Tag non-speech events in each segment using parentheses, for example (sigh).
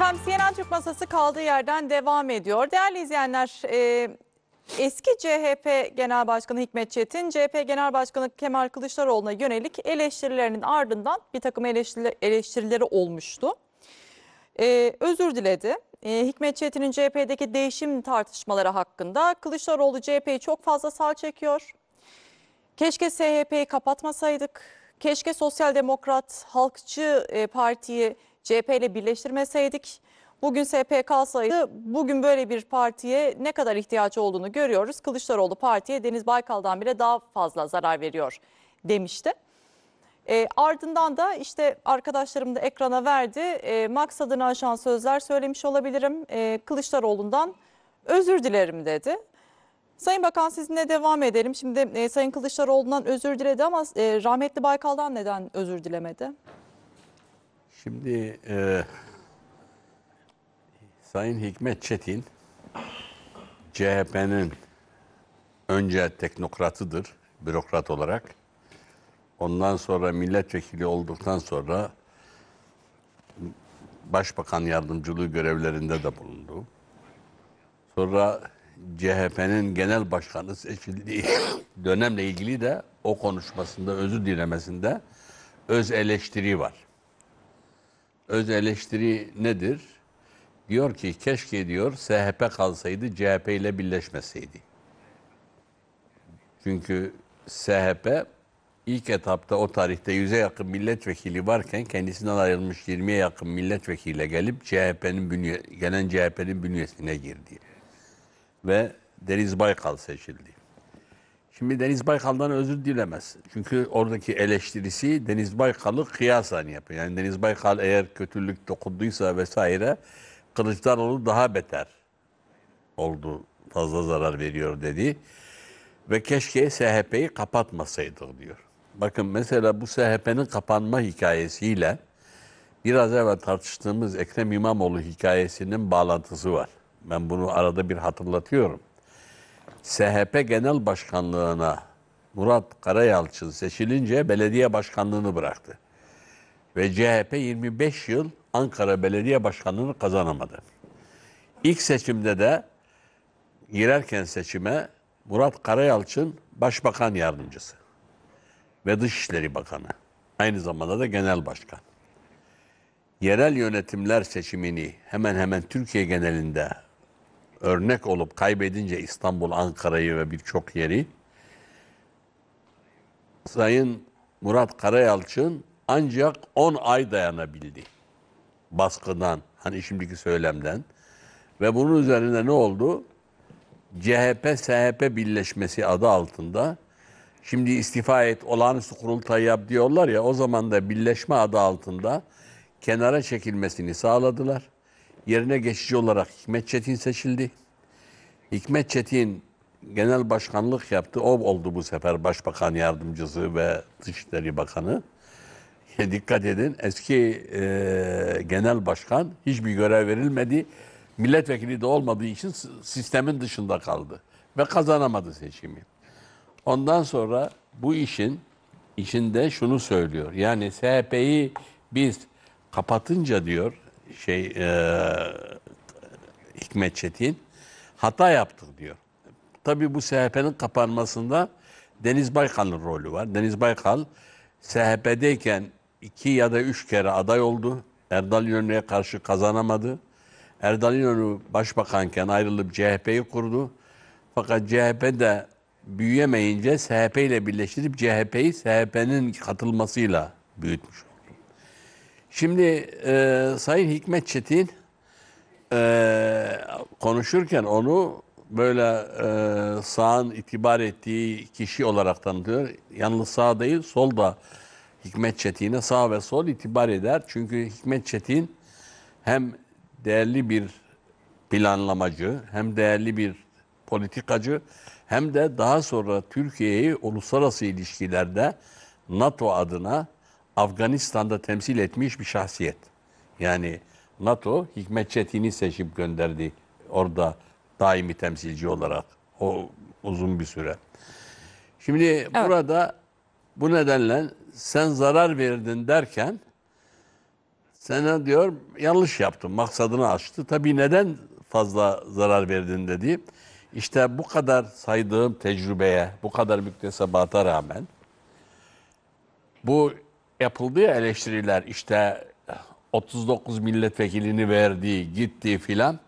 Efendim CNN Türk Masası kaldığı yerden devam ediyor. Değerli izleyenler, e, eski CHP Genel Başkanı Hikmet Çetin, CHP Genel Başkanı Kemal Kılıçdaroğlu'na yönelik eleştirilerinin ardından bir takım eleştirileri, eleştirileri olmuştu. E, özür diledi. E, Hikmet Çetin'in CHP'deki değişim tartışmaları hakkında Kılıçdaroğlu CHP'yi çok fazla sağ çekiyor. Keşke SHP'yi kapatmasaydık. Keşke Sosyal Demokrat Halkçı e, Parti'yi CHP ile birleştirmeseydik bugün SPK kalsaydı bugün böyle bir partiye ne kadar ihtiyaç olduğunu görüyoruz. Kılıçdaroğlu partiye Deniz Baykal'dan bile daha fazla zarar veriyor demişti. E, ardından da işte arkadaşlarım da ekrana verdi. E, maksadını aşan sözler söylemiş olabilirim. E, Kılıçdaroğlu'ndan özür dilerim dedi. Sayın Bakan sizinle devam edelim. Şimdi e, Sayın Kılıçdaroğlu'ndan özür diledi ama e, rahmetli Baykal'dan neden özür dilemedi? Şimdi e, Sayın Hikmet Çetin CHP'nin önce teknokratıdır bürokrat olarak. Ondan sonra milletvekili olduktan sonra başbakan yardımcılığı görevlerinde de bulundu. Sonra CHP'nin genel başkanı seçildiği dönemle ilgili de o konuşmasında, özü dilemesinde öz eleştiri var öz eleştiri nedir? Diyor ki keşke diyor SHP kalsaydı CHP ile birleşmeseydi. Çünkü SHP ilk etapta o tarihte 100'e yakın milletvekili varken kendisinden ayrılmış 20'ye yakın milletvekiliyle gelip CHP'nin bünye, gelen CHP'nin bünyesine girdi. Ve Deniz Baykal seçildi. Şimdi Deniz Baykal'dan özür dilemez. Çünkü oradaki eleştirisi Deniz Baykal'ı kıyasen yapıyor. Yani Deniz Baykal eğer kötülük dokunduysa vesaire Kılıçdaroğlu daha beter oldu. Fazla zarar veriyor dedi. Ve keşke SHP'yi kapatmasaydı diyor. Bakın mesela bu SHP'nin kapanma hikayesiyle biraz evvel tartıştığımız Ekrem İmamoğlu hikayesinin bağlantısı var. Ben bunu arada bir hatırlatıyorum. SHP Genel Başkanlığı'na Murat Karayalçın seçilince belediye başkanlığını bıraktı. Ve CHP 25 yıl Ankara Belediye Başkanlığı'nı kazanamadı. İlk seçimde de girerken seçime Murat Karayalçın Başbakan Yardımcısı ve Dışişleri Bakanı. Aynı zamanda da Genel Başkan. Yerel yönetimler seçimini hemen hemen Türkiye genelinde örnek olup kaybedince İstanbul, Ankara'yı ve birçok yeri Sayın Murat Karayalçın ancak 10 ay dayanabildi baskıdan, hani şimdiki söylemden. Ve bunun üzerine ne oldu? CHP-SHP birleşmesi adı altında şimdi istifa et, olağanüstü kurultay yap diyorlar ya o zaman da birleşme adı altında kenara çekilmesini sağladılar yerine geçici olarak Hikmet Çetin seçildi. Hikmet Çetin genel başkanlık yaptı. O oldu bu sefer başbakan yardımcısı ve Dışişleri Bakanı. E, dikkat edin eski e, genel başkan hiçbir görev verilmedi. Milletvekili de olmadığı için sistemin dışında kaldı. Ve kazanamadı seçimi. Ondan sonra bu işin içinde şunu söylüyor. Yani SHP'yi biz kapatınca diyor şey e, Hikmet Çetin hata yaptık diyor. Tabii bu SHP'nin kapanmasında Deniz Baykal'ın rolü var. Deniz Baykal SHP'deyken iki ya da üç kere aday oldu. Erdal İnönü'ye karşı kazanamadı. Erdal İnönü başbakanken ayrılıp CHP'yi kurdu. Fakat CHP de büyüyemeyince SHP ile birleştirip CHP'yi SHP'nin katılmasıyla büyütmüş Şimdi e, Sayın Hikmet Çetin e, konuşurken onu böyle e, sağın itibar ettiği kişi olarak tanıtıyor. Yanlış sağ değil sol da Hikmet Çetin'e sağ ve sol itibar eder. Çünkü Hikmet Çetin hem değerli bir planlamacı, hem değerli bir politikacı, hem de daha sonra Türkiye'yi uluslararası ilişkilerde NATO adına Afganistan'da temsil etmiş bir şahsiyet. Yani NATO Hikmet Çetin'i seçip gönderdi orada daimi temsilci olarak o uzun bir süre. Şimdi evet. burada bu nedenle sen zarar verdin derken sana diyor yanlış yaptım maksadını açtı. Tabii neden fazla zarar verdin dedi. İşte bu kadar saydığım tecrübeye, bu kadar müktesebata rağmen bu yapıldı ya eleştiriler işte 39 milletvekilini verdi, gitti filan.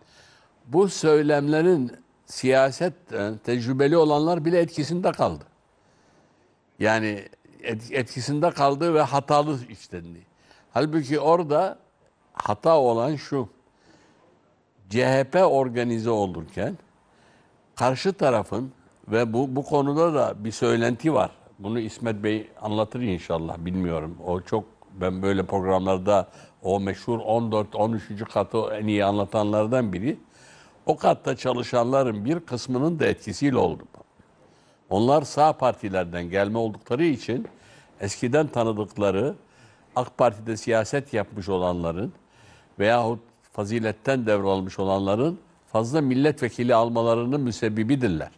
Bu söylemlerin siyaset e, tecrübeli olanlar bile etkisinde kaldı. Yani etkisinde kaldı ve hatalı işlendi. Halbuki orada hata olan şu. CHP organize olurken karşı tarafın ve bu, bu konuda da bir söylenti var bunu İsmet Bey anlatır inşallah bilmiyorum. O çok ben böyle programlarda o meşhur 14 13. katı en iyi anlatanlardan biri. O katta çalışanların bir kısmının da etkisiyle oldu. Onlar sağ partilerden gelme oldukları için eskiden tanıdıkları AK Parti'de siyaset yapmış olanların veyahut faziletten devralmış olanların fazla milletvekili almalarının müsebbibidirler.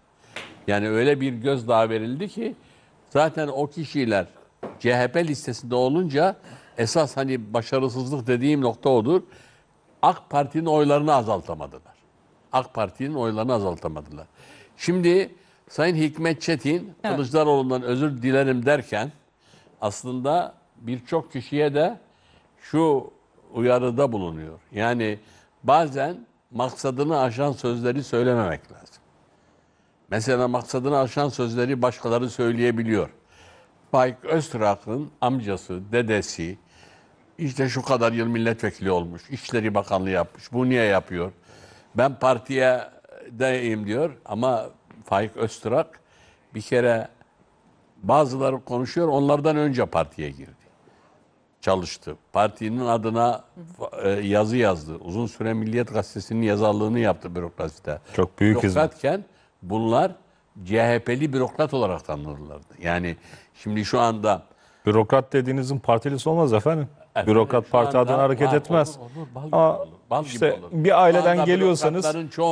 Yani öyle bir gözdağı verildi ki Zaten o kişiler CHP listesinde olunca esas hani başarısızlık dediğim nokta odur. AK Parti'nin oylarını azaltamadılar. AK Parti'nin oylarını azaltamadılar. Şimdi Sayın Hikmet Çetin evet. Kılıçdaroğlu'ndan özür dilerim derken aslında birçok kişiye de şu uyarıda bulunuyor. Yani bazen maksadını aşan sözleri söylememek lazım. Mesela maksadını aşan sözleri başkaları söyleyebiliyor. Faik Öztrak'ın amcası, dedesi işte şu kadar yıl milletvekili olmuş, İçişleri Bakanlığı yapmış, bu niye yapıyor? Ben partiye deyim diyor ama Faik Öztürk bir kere bazıları konuşuyor, onlardan önce partiye girdi çalıştı. Partinin adına e, yazı yazdı. Uzun süre Milliyet Gazetesi'nin yazarlığını yaptı bürokraside. Çok büyük hizmet bunlar CHP'li bürokrat olarak tanınırlardı. Yani şimdi şu anda... Bürokrat dediğinizin partilisi olmaz efendim. efendim Bürokrat parti adına hareket etmez. Olur, olur, Ama olur. Bal işte gibi olur. bir aileden geliyorsanız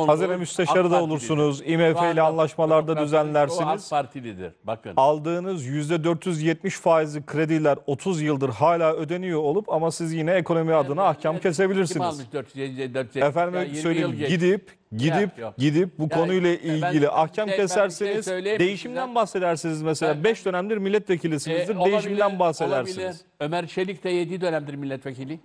Hazine Müsteşarı da olursunuz. IMF ile anlaşmalarda düzenlersiniz. partilidir. Bakın. Aldığınız %470 faizli krediler 30 yıldır hala ödeniyor olup ama siz yine ekonomi yani, adına ahkam yani, kesebilirsiniz. 470. Efendim söyleyeyim gidip gidip ya, gidip bu yani, konuyla ilgili şey- ahkam şey, keserseniz şey değişimden size. bahsedersiniz mesela 5 dönemdir milletvekilisinizdir e, değişimden bahsedersiniz. Olabilir. Ömer Çelik de 7 dönemdir milletvekili.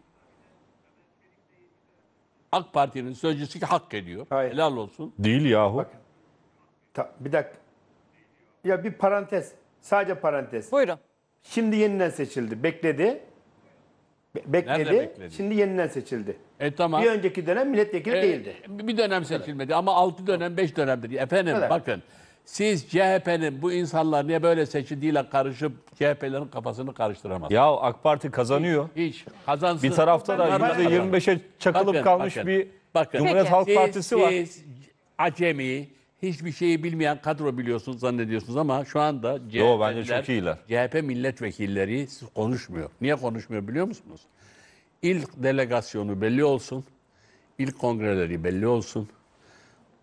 AK Parti'nin sözcüsü ki hak ediyor. Hayır. Helal olsun. Değil yahu. Bak, ta, bir dakika. Ya bir parantez. Sadece parantez. Buyurun. Şimdi yeniden seçildi. Bekledi. Be- bekledi. Şimdi yeniden seçildi. E tamam. Bir önceki dönem milletvekili E, değildi. Bir dönem seçilmedi ama 6 dönem 5 dönemdir. Efendim Evet. bakın siz CHP'nin bu insanlar niye böyle seçildiğiyle karışıp CHP'lerin kafasını karıştıramaz. Ya AK Parti kazanıyor. Hiç, hiç. kazansın. Bir tarafta da %25'e çakılıp bakın, kalmış bakın, bir bakın. Cumhuriyet Peki. Halk siz, Partisi var. Siz acemi, hiçbir şeyi bilmeyen kadro biliyorsunuz zannediyorsunuz ama şu anda CHP, Yo, bence çok iyiler. CHP milletvekilleri konuşmuyor. Niye konuşmuyor biliyor musunuz? İlk delegasyonu belli olsun. İlk kongreleri belli olsun.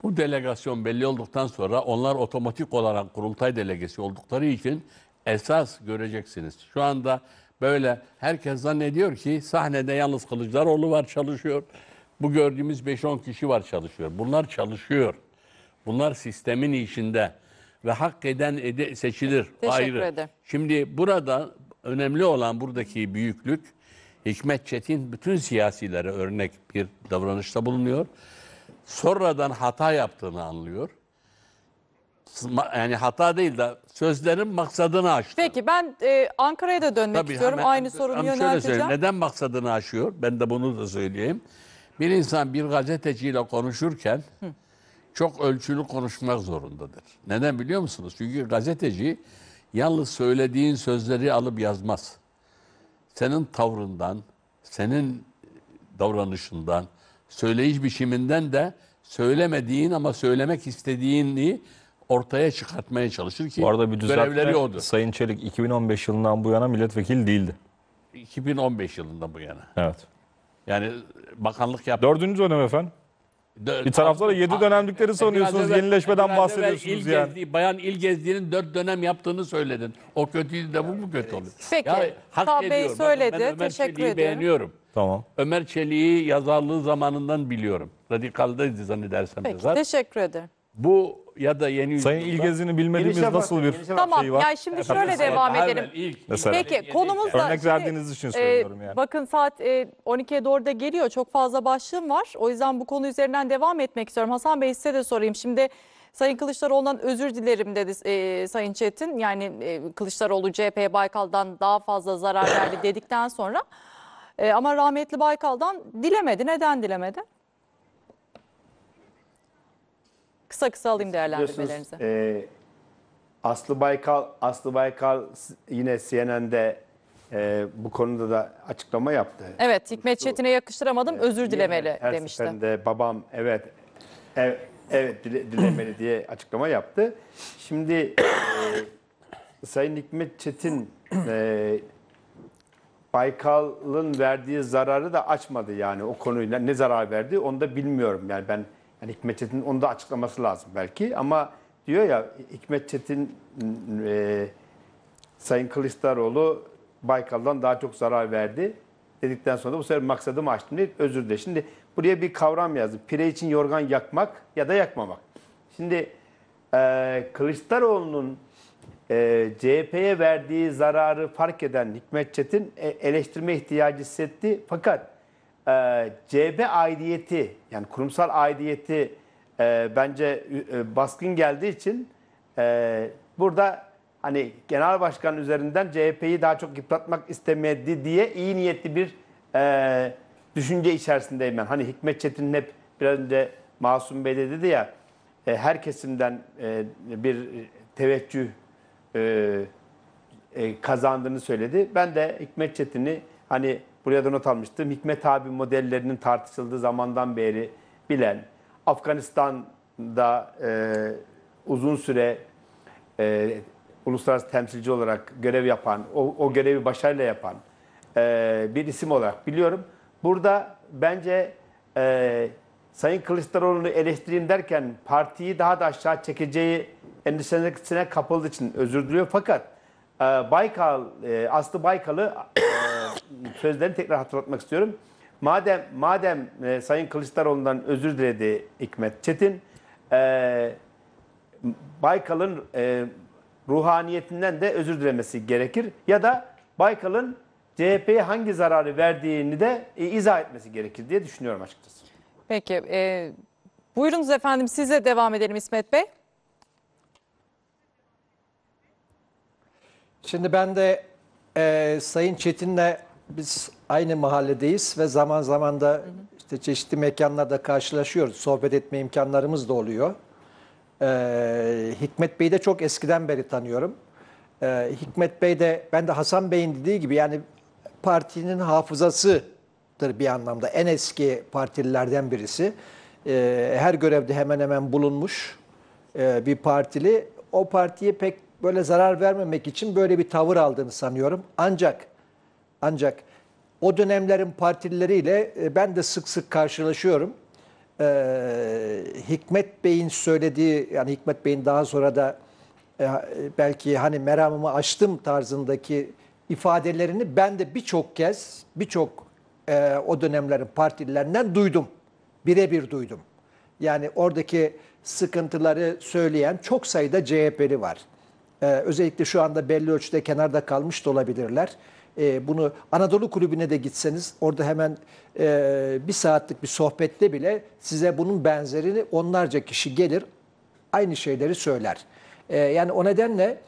Bu delegasyon belli olduktan sonra onlar otomatik olarak kurultay delegesi oldukları için esas göreceksiniz. Şu anda böyle herkes zannediyor ki sahnede yalnız Kılıçdaroğlu var çalışıyor. Bu gördüğümüz 5-10 kişi var çalışıyor. Bunlar çalışıyor. Bunlar sistemin içinde ve hak eden ede seçilir Teşekkür ayrı. Ederim. Şimdi burada önemli olan buradaki büyüklük Hikmet Çetin bütün siyasilere örnek bir davranışta bulunuyor sonradan hata yaptığını anlıyor. Yani hata değil de sözlerin maksadını aştı. Peki ben e, Ankara'ya da dönmek Tabii, istiyorum. Hemen, Aynı sorunu hemen şöyle yönelteceğim. Neden maksadını aşıyor? Ben de bunu da söyleyeyim. Bir insan bir gazeteciyle konuşurken Hı. çok ölçülü konuşmak zorundadır. Neden biliyor musunuz? Çünkü gazeteci yalnız söylediğin sözleri alıp yazmaz. Senin tavrından, senin davranışından, söyleyiş biçiminden de söylemediğin ama söylemek istediğini ortaya çıkartmaya çalışır ki Bu arada bir düzeltme. Sayın Çelik 2015 yılından bu yana milletvekili değildi. 2015 yılından bu yana. Evet. Yani bakanlık yaptı. Dördüncü dönem efendim. Dö bir tarafta da yedi dönemlikleri sanıyorsunuz, yenileşmeden bahsediyorsunuz il yani. Gezdi, bayan il gezdiğinin dört dönem yaptığını söyledin. O kötüydü de bu mu kötü oldu? Peki, ya, hak Sağ Bey söyledi, Bakın, ben teşekkür ediyorum. beğeniyorum. Tamam. Ömer Çelik'i yazarlığı zamanından biliyorum. Radikaldaydı zannedersem Peki, yazar. teşekkür ederim. Bu ya da yeni Sayın yüzyılda- İlgez'ini bilmediğimiz Girişe nasıl bakın, bir girişe Tamam, şey var. Tamam. ya şimdi şöyle devam Evvel, edelim. ilk, Mesela. Peki, konumuz da... Örnek verdiğiniz için e, söylüyorum yani. Bakın saat e, 12'ye doğru da geliyor. Çok fazla başlığım var. O yüzden bu konu üzerinden devam etmek istiyorum. Hasan Bey size de sorayım. Şimdi Sayın Kılıçdaroğlu'ndan özür dilerim dedi e, Sayın Çetin. Yani e, Kılıçdaroğlu CHP Baykal'dan daha fazla zarar verdi dedikten sonra... E, ama rahmetli Baykal'dan dilemedi. Neden dilemedi? Kısa kısa alayım değerlendirmelerinizi. E, Aslı Baykal, Aslı Baykal yine CNN'de e, bu konuda da açıklama yaptı. Evet, Hikmet Çetin'e yakıştıramadım, e, özür dilemeli her demişti. Her de babam evet, ev, evet dile, dilemeli diye açıklama yaptı. Şimdi e, Sayın Hikmet Çetin e, Baykal'ın verdiği zararı da açmadı yani o konuyla. Ne zarar verdi onu da bilmiyorum. Yani ben yani Hikmet Çetin'in onu da açıklaması lazım belki ama diyor ya Hikmet Çetin e, Sayın Kılıçdaroğlu Baykal'dan daha çok zarar verdi dedikten sonra bu sefer maksadımı açtım deyip özür de. Şimdi buraya bir kavram yazdım. Pire için yorgan yakmak ya da yakmamak. Şimdi e, Kılıçdaroğlu'nun e, ee, CHP'ye verdiği zararı fark eden Hikmet Çetin e, eleştirme ihtiyacı hissetti. Fakat e, CHP aidiyeti yani kurumsal aidiyeti e, bence e, baskın geldiği için e, burada hani genel başkan üzerinden CHP'yi daha çok yıpratmak istemedi diye iyi niyetli bir e, düşünce içerisindeyim ben. Hani Hikmet Çetin'in hep biraz önce Masum Bey dedi ya e, her kesimden e, bir teveccüh e, e, kazandığını söyledi. Ben de Hikmet Çetin'i hani buraya da not almıştım. Hikmet abi modellerinin tartışıldığı zamandan beri bilen, Afganistan'da e, uzun süre e, uluslararası temsilci olarak görev yapan, o, o görevi başarıyla yapan e, bir isim olarak biliyorum. Burada bence e, Sayın Kılıçdaroğlu'nu eleştireyim derken partiyi daha da aşağı çekeceği endişesine kapıldığı için özür diliyor. Fakat e, Baykal, e, Aslı Baykal'ı e, (coughs) sözlerini tekrar hatırlatmak istiyorum. Madem madem e, Sayın Kılıçdaroğlu'ndan özür diledi Hikmet Çetin, e, Baykal'ın e, ruhaniyetinden de özür dilemesi gerekir. Ya da Baykal'ın CHP'ye hangi zararı verdiğini de e, izah etmesi gerekir diye düşünüyorum açıkçası. Peki. E, buyurunuz efendim sizle devam edelim İsmet Bey. Şimdi ben de e, Sayın Çetin'le biz aynı mahalledeyiz ve zaman zaman da işte çeşitli mekanlarda karşılaşıyoruz. Sohbet etme imkanlarımız da oluyor. E, Hikmet Bey'i de çok eskiden beri tanıyorum. E, Hikmet Bey de ben de Hasan Bey'in dediği gibi yani partinin hafızası bir anlamda. En eski partililerden birisi. Ee, her görevde hemen hemen bulunmuş e, bir partili. O partiye pek böyle zarar vermemek için böyle bir tavır aldığını sanıyorum. Ancak ancak o dönemlerin partileriyle e, ben de sık sık karşılaşıyorum. Ee, Hikmet Bey'in söylediği, yani Hikmet Bey'in daha sonra da e, belki hani meramımı açtım tarzındaki ifadelerini ben de birçok kez, birçok e, o dönemlerin partililerinden duydum. Birebir duydum. Yani oradaki sıkıntıları söyleyen çok sayıda CHP'li var. E, özellikle şu anda belli ölçüde kenarda kalmış da olabilirler. E, bunu Anadolu Kulübü'ne de gitseniz orada hemen e, bir saatlik bir sohbette bile size bunun benzerini onlarca kişi gelir aynı şeyleri söyler. E, yani o nedenle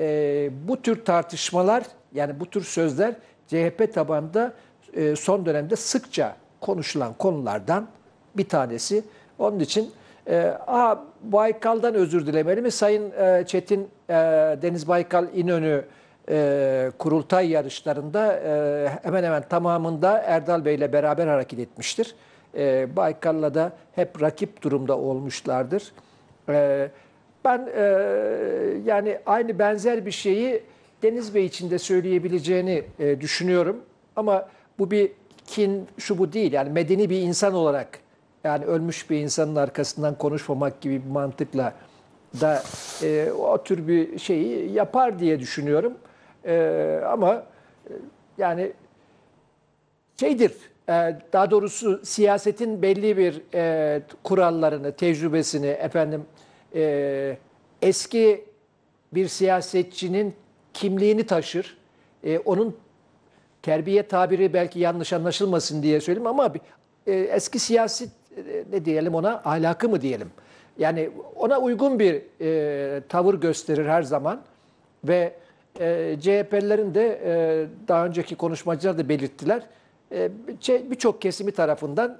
e, bu tür tartışmalar yani bu tür sözler CHP tabanında e, son dönemde sıkça konuşulan konulardan bir tanesi. Onun için e, a, Baykal'dan özür dilemeli mi? Sayın e, Çetin e, Deniz Baykal İnönü kurultay yarışlarında hemen hemen tamamında Erdal Bey ile beraber hareket etmiştir. Baykal'la da hep rakip durumda olmuşlardır. ben yani aynı benzer bir şeyi Deniz Bey için de söyleyebileceğini düşünüyorum. Ama bu bir kin şu bu değil. Yani medeni bir insan olarak yani ölmüş bir insanın arkasından konuşmamak gibi bir mantıkla da e, o tür bir şeyi yapar diye düşünüyorum. E, ama e, yani şeydir e, daha doğrusu siyasetin belli bir e, kurallarını, tecrübesini efendim e, eski bir siyasetçinin kimliğini taşır. E, onun terbiye tabiri belki yanlış anlaşılmasın diye söyleyeyim ama e, eski siyasi e, ne diyelim ona ahlakı mı diyelim. Yani ona uygun bir e, tavır gösterir her zaman ve e, CHP'lilerin de e, daha önceki konuşmacılar da belirttiler. E, şey, Birçok kesimi tarafından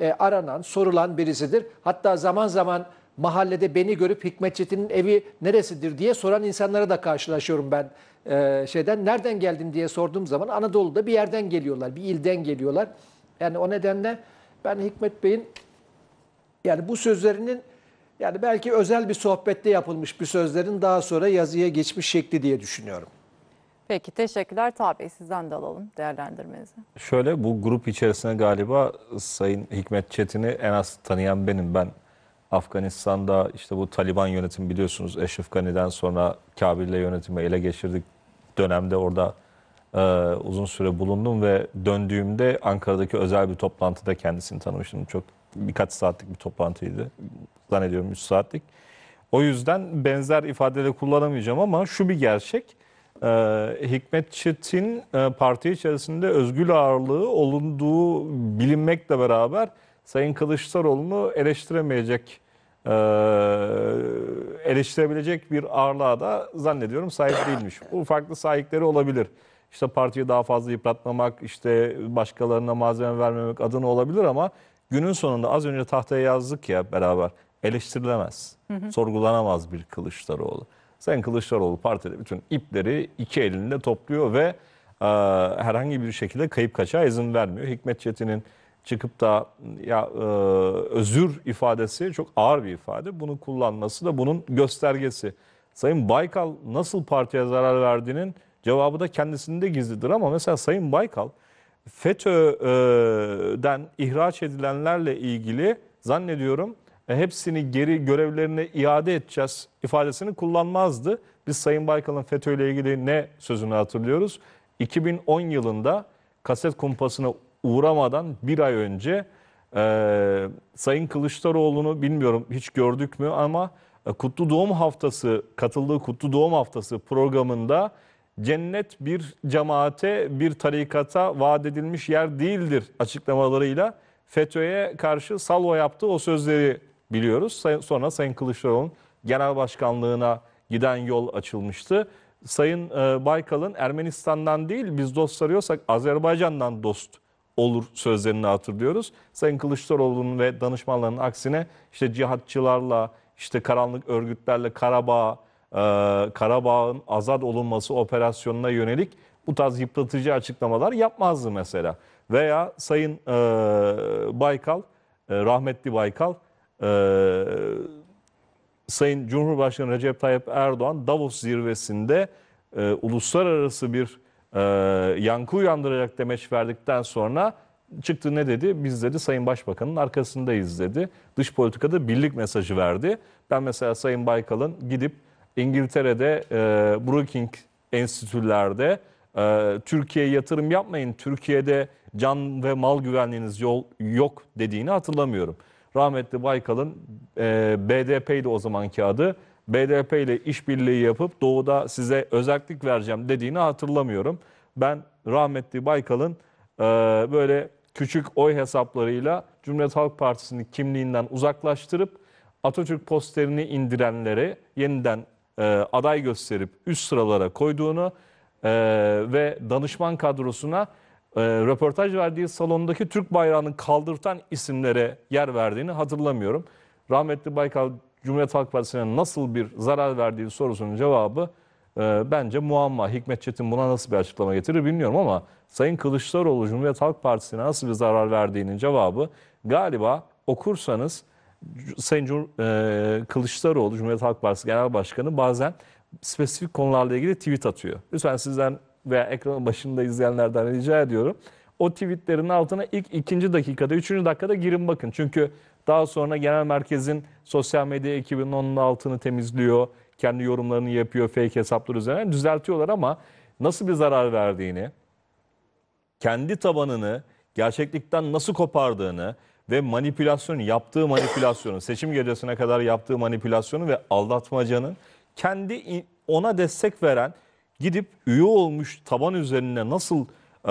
e, aranan, sorulan birisidir. Hatta zaman zaman mahallede beni görüp Hikmet Çetin'in evi neresidir diye soran insanlara da karşılaşıyorum ben. Ee, şeyden nereden geldin diye sorduğum zaman Anadolu'da bir yerden geliyorlar, bir ilden geliyorlar. Yani o nedenle ben Hikmet Bey'in yani bu sözlerinin yani belki özel bir sohbette yapılmış bir sözlerin daha sonra yazıya geçmiş şekli diye düşünüyorum. Peki teşekkürler. Tabi sizden de alalım değerlendirmenizi. Şöyle bu grup içerisinde galiba Sayın Hikmet Çetin'i en az tanıyan benim. Ben Afganistan'da işte bu Taliban yönetim biliyorsunuz Eşref Gani'den sonra Kabil'le yönetimi ele geçirdik dönemde orada e, uzun süre bulundum ve döndüğümde Ankara'daki özel bir toplantıda kendisini tanımıştım. Çok birkaç saatlik bir toplantıydı. Zannediyorum 3 saatlik. O yüzden benzer ifadeleri kullanamayacağım ama şu bir gerçek. E, Hikmet Çetin e, parti içerisinde özgül ağırlığı olunduğu bilinmekle beraber Sayın Kılıçdaroğlu'nu eleştiremeyecek, e, eleştirebilecek bir ağırlığa da zannediyorum sahip değilmiş. Bu farklı sahipleri olabilir. İşte partiyi daha fazla yıpratmamak, işte başkalarına malzeme vermemek adına olabilir ama günün sonunda az önce tahtaya yazdık ya beraber eleştirilemez, hı hı. sorgulanamaz bir Kılıçdaroğlu. Sen Kılıçdaroğlu partide bütün ipleri iki elinde topluyor ve e, herhangi bir şekilde kayıp kaçağa izin vermiyor. Hikmet Çetin'in çıkıp da ya e, özür ifadesi çok ağır bir ifade. Bunu kullanması da bunun göstergesi. Sayın Baykal nasıl partiye zarar verdiğinin cevabı da kendisinde gizlidir ama mesela Sayın Baykal FETÖ'den ihraç edilenlerle ilgili zannediyorum e, hepsini geri görevlerine iade edeceğiz ifadesini kullanmazdı. Biz Sayın Baykal'ın FETÖ ile ilgili ne sözünü hatırlıyoruz? 2010 yılında kaset kumpasına uğramadan bir ay önce e, Sayın Kılıçdaroğlu'nu bilmiyorum hiç gördük mü ama e, Kutlu Doğum Haftası katıldığı Kutlu Doğum Haftası programında cennet bir cemaate, bir tarikata vaat edilmiş yer değildir açıklamalarıyla FETÖ'ye karşı salvo yaptı o sözleri biliyoruz. Sonra Sayın Kılıçdaroğlu'nun genel başkanlığına giden yol açılmıştı. Sayın e, Baykal'ın Ermenistan'dan değil biz dost arıyorsak Azerbaycan'dan dost olur sözlerini hatırlıyoruz. Sayın Kılıçdaroğlu'nun ve danışmanlarının aksine işte cihatçılarla, işte karanlık örgütlerle Karabağ, e, Karabağ'ın azat olunması operasyonuna yönelik bu tarz yıpratıcı açıklamalar yapmazdı mesela. Veya Sayın e, Baykal, e, rahmetli Baykal, e, Sayın Cumhurbaşkanı Recep Tayyip Erdoğan Davos zirvesinde e, uluslararası bir e, yankı uyandıracak demeç verdikten sonra çıktı ne dedi? Biz dedi Sayın Başbakan'ın arkasındayız dedi. Dış politikada birlik mesajı verdi. Ben mesela Sayın Baykal'ın gidip İngiltere'de e, Brookings enstitülerde e, Türkiye'ye yatırım yapmayın, Türkiye'de can ve mal güvenliğiniz yol, yok dediğini hatırlamıyorum. Rahmetli Baykal'ın e, BDP'ydi o zamanki adı BDP ile işbirliği yapıp doğuda size özellik vereceğim dediğini hatırlamıyorum. Ben rahmetli Baykal'ın e, böyle küçük oy hesaplarıyla Cumhuriyet Halk Partisi'nin kimliğinden uzaklaştırıp Atatürk posterini indirenlere yeniden e, aday gösterip üst sıralara koyduğunu e, ve danışman kadrosuna e, röportaj verdiği salondaki Türk bayrağını kaldırtan isimlere yer verdiğini hatırlamıyorum. Rahmetli Baykal Cumhuriyet Halk Partisi'ne nasıl bir zarar verdiği sorusunun cevabı e, bence muamma. Hikmet Çetin buna nasıl bir açıklama getirir bilmiyorum ama Sayın Kılıçdaroğlu Cumhuriyet Halk Partisi'ne nasıl bir zarar verdiğinin cevabı galiba okursanız Sayın Cumhur, e, Kılıçdaroğlu Cumhuriyet Halk Partisi Genel Başkanı bazen spesifik konularla ilgili tweet atıyor. Lütfen sizden veya ekranın başında izleyenlerden rica ediyorum. O tweetlerin altına ilk ikinci dakikada, üçüncü dakikada girin bakın. Çünkü daha sonra genel merkezin sosyal medya ekibinin onun altını temizliyor. Kendi yorumlarını yapıyor fake hesapları üzerine düzeltiyorlar ama nasıl bir zarar verdiğini, kendi tabanını gerçeklikten nasıl kopardığını ve manipülasyon yaptığı manipülasyonu, seçim gecesine kadar yaptığı manipülasyonu ve aldatmacanın kendi ona destek veren gidip üye olmuş taban üzerine nasıl e,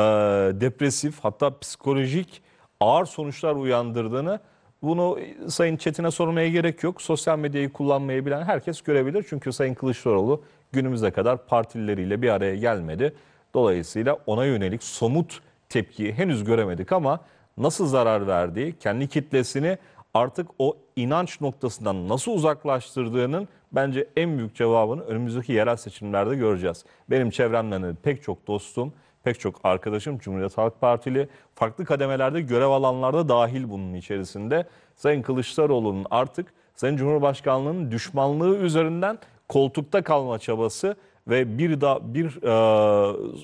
depresif hatta psikolojik ağır sonuçlar uyandırdığını bunu Sayın Çetin'e sormaya gerek yok. Sosyal medyayı kullanmayı bilen herkes görebilir. Çünkü Sayın Kılıçdaroğlu günümüze kadar partilileriyle bir araya gelmedi. Dolayısıyla ona yönelik somut tepkiyi henüz göremedik ama nasıl zarar verdiği, kendi kitlesini artık o inanç noktasından nasıl uzaklaştırdığının bence en büyük cevabını önümüzdeki yerel seçimlerde göreceğiz. Benim çevremden pek çok dostum pek çok arkadaşım Cumhuriyet Halk Partili farklı kademelerde görev alanlarda dahil bunun içerisinde. Sayın Kılıçdaroğlu'nun artık Sayın Cumhurbaşkanlığı'nın düşmanlığı üzerinden koltukta kalma çabası ve bir da bir e,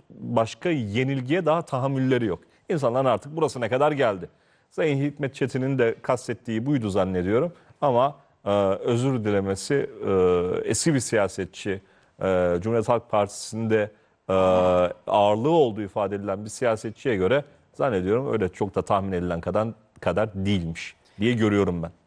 başka yenilgiye daha tahammülleri yok. İnsanların artık burası ne kadar geldi. Sayın Hikmet Çetin'in de kastettiği buydu zannediyorum. Ama e, özür dilemesi e, eski bir siyasetçi, e, Cumhuriyet Halk Partisi'nde e, ağırlığı olduğu ifade edilen bir siyasetçiye göre zannediyorum öyle çok da tahmin edilen kadar, kadar değilmiş diye görüyorum ben.